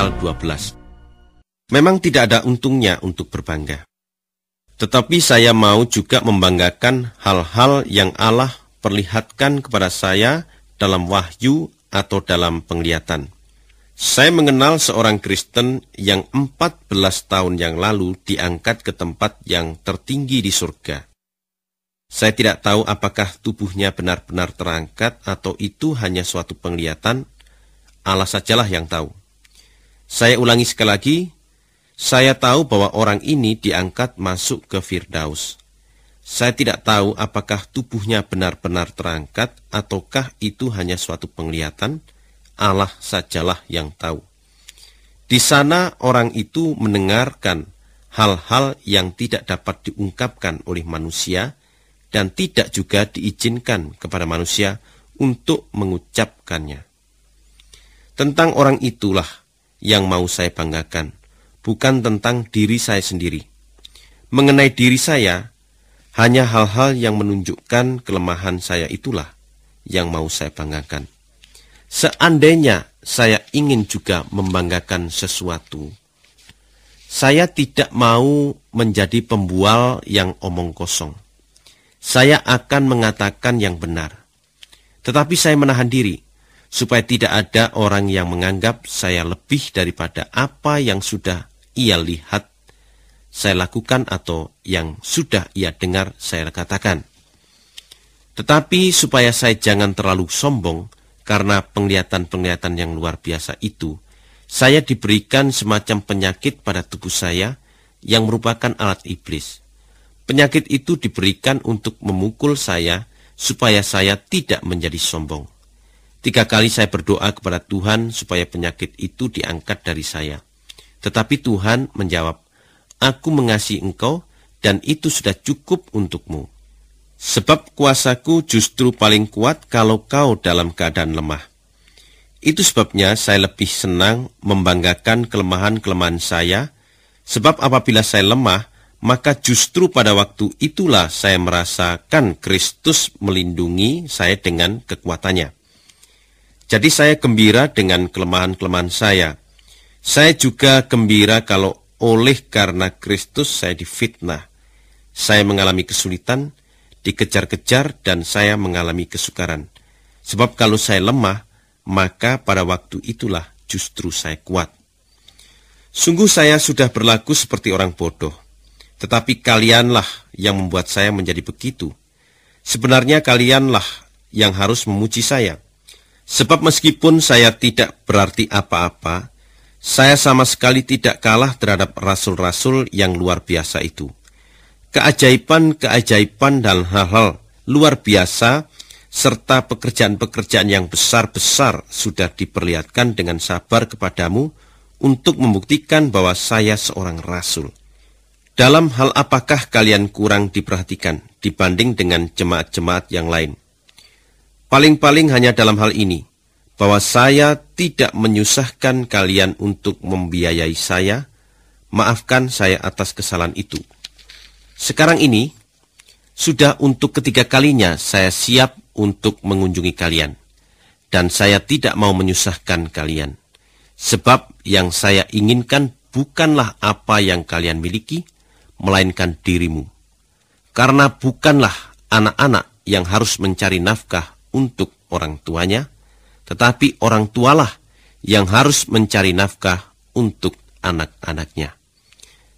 pasal 12. Memang tidak ada untungnya untuk berbangga. Tetapi saya mau juga membanggakan hal-hal yang Allah perlihatkan kepada saya dalam wahyu atau dalam penglihatan. Saya mengenal seorang Kristen yang 14 tahun yang lalu diangkat ke tempat yang tertinggi di surga. Saya tidak tahu apakah tubuhnya benar-benar terangkat atau itu hanya suatu penglihatan, Allah sajalah yang tahu. Saya ulangi sekali lagi, saya tahu bahwa orang ini diangkat masuk ke Firdaus. Saya tidak tahu apakah tubuhnya benar-benar terangkat ataukah itu hanya suatu penglihatan, Allah sajalah yang tahu. Di sana orang itu mendengarkan hal-hal yang tidak dapat diungkapkan oleh manusia dan tidak juga diizinkan kepada manusia untuk mengucapkannya. Tentang orang itulah yang mau saya banggakan, bukan tentang diri saya sendiri. Mengenai diri saya, hanya hal-hal yang menunjukkan kelemahan saya itulah yang mau saya banggakan. Seandainya saya ingin juga membanggakan sesuatu, saya tidak mau menjadi pembual yang omong kosong. Saya akan mengatakan yang benar. Tetapi saya menahan diri supaya tidak ada orang yang menganggap saya lebih daripada apa yang sudah ia lihat, saya lakukan atau yang sudah ia dengar saya katakan. Tetapi supaya saya jangan terlalu sombong karena penglihatan-penglihatan yang luar biasa itu, saya diberikan semacam penyakit pada tubuh saya yang merupakan alat iblis. Penyakit itu diberikan untuk memukul saya supaya saya tidak menjadi sombong. Tiga kali saya berdoa kepada Tuhan supaya penyakit itu diangkat dari saya. Tetapi Tuhan menjawab, Aku mengasihi engkau dan itu sudah cukup untukmu. Sebab kuasaku justru paling kuat kalau kau dalam keadaan lemah. Itu sebabnya saya lebih senang membanggakan kelemahan-kelemahan saya, sebab apabila saya lemah, maka justru pada waktu itulah saya merasakan Kristus melindungi saya dengan kekuatannya. Jadi saya gembira dengan kelemahan-kelemahan saya. Saya juga gembira kalau oleh karena Kristus saya difitnah. Saya mengalami kesulitan, dikejar-kejar, dan saya mengalami kesukaran. Sebab kalau saya lemah, maka pada waktu itulah justru saya kuat. Sungguh saya sudah berlaku seperti orang bodoh. Tetapi kalianlah yang membuat saya menjadi begitu. Sebenarnya kalianlah yang harus memuji saya Sebab meskipun saya tidak berarti apa-apa, saya sama sekali tidak kalah terhadap rasul-rasul yang luar biasa itu. Keajaiban-keajaiban dan hal-hal luar biasa serta pekerjaan-pekerjaan yang besar-besar sudah diperlihatkan dengan sabar kepadamu untuk membuktikan bahwa saya seorang rasul. Dalam hal apakah kalian kurang diperhatikan dibanding dengan jemaat-jemaat yang lain? Paling-paling hanya dalam hal ini, bahwa saya tidak menyusahkan kalian untuk membiayai saya, maafkan saya atas kesalahan itu. Sekarang ini, sudah untuk ketiga kalinya saya siap untuk mengunjungi kalian, dan saya tidak mau menyusahkan kalian. Sebab yang saya inginkan bukanlah apa yang kalian miliki, melainkan dirimu. Karena bukanlah anak-anak yang harus mencari nafkah untuk orang tuanya, tetapi orang tualah yang harus mencari nafkah untuk anak-anaknya.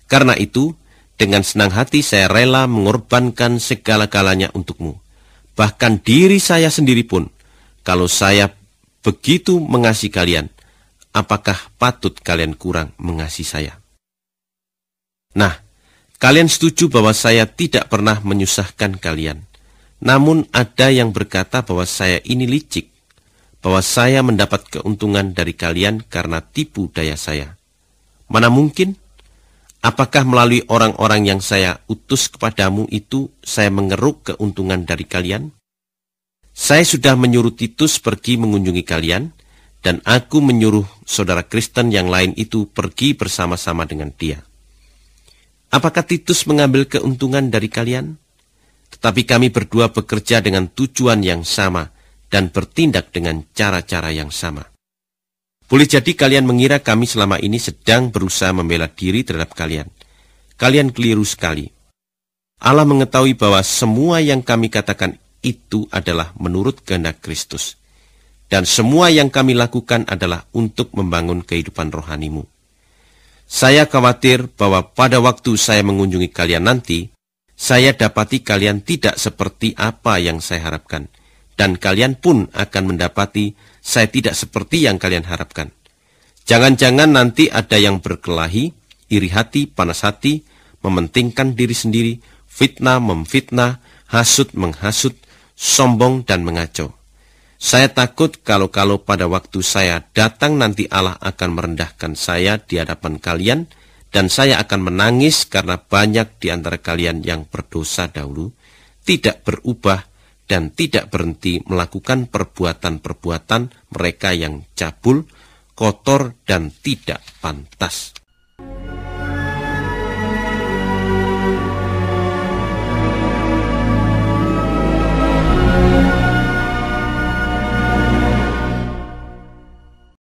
Karena itu, dengan senang hati saya rela mengorbankan segala-galanya untukmu. Bahkan diri saya sendiri pun, kalau saya begitu mengasihi kalian, apakah patut kalian kurang mengasihi saya? Nah, kalian setuju bahwa saya tidak pernah menyusahkan kalian. Namun ada yang berkata bahwa saya ini licik, bahwa saya mendapat keuntungan dari kalian karena tipu daya saya. Mana mungkin? Apakah melalui orang-orang yang saya utus kepadamu itu saya mengeruk keuntungan dari kalian? Saya sudah menyuruh Titus pergi mengunjungi kalian, dan aku menyuruh saudara Kristen yang lain itu pergi bersama-sama dengan dia. Apakah Titus mengambil keuntungan dari kalian? Tapi kami berdua bekerja dengan tujuan yang sama dan bertindak dengan cara-cara yang sama. Boleh jadi kalian mengira kami selama ini sedang berusaha membela diri terhadap kalian. Kalian keliru sekali. Allah mengetahui bahwa semua yang kami katakan itu adalah menurut kehendak Kristus. Dan semua yang kami lakukan adalah untuk membangun kehidupan rohanimu. Saya khawatir bahwa pada waktu saya mengunjungi kalian nanti, saya dapati kalian tidak seperti apa yang saya harapkan, dan kalian pun akan mendapati saya tidak seperti yang kalian harapkan. Jangan-jangan nanti ada yang berkelahi, iri hati, panas hati, mementingkan diri sendiri, fitnah memfitnah, hasut menghasut, sombong dan mengacau. Saya takut kalau-kalau pada waktu saya datang nanti Allah akan merendahkan saya di hadapan kalian, dan saya akan menangis karena banyak di antara kalian yang berdosa dahulu, tidak berubah dan tidak berhenti melakukan perbuatan-perbuatan mereka yang cabul, kotor, dan tidak pantas.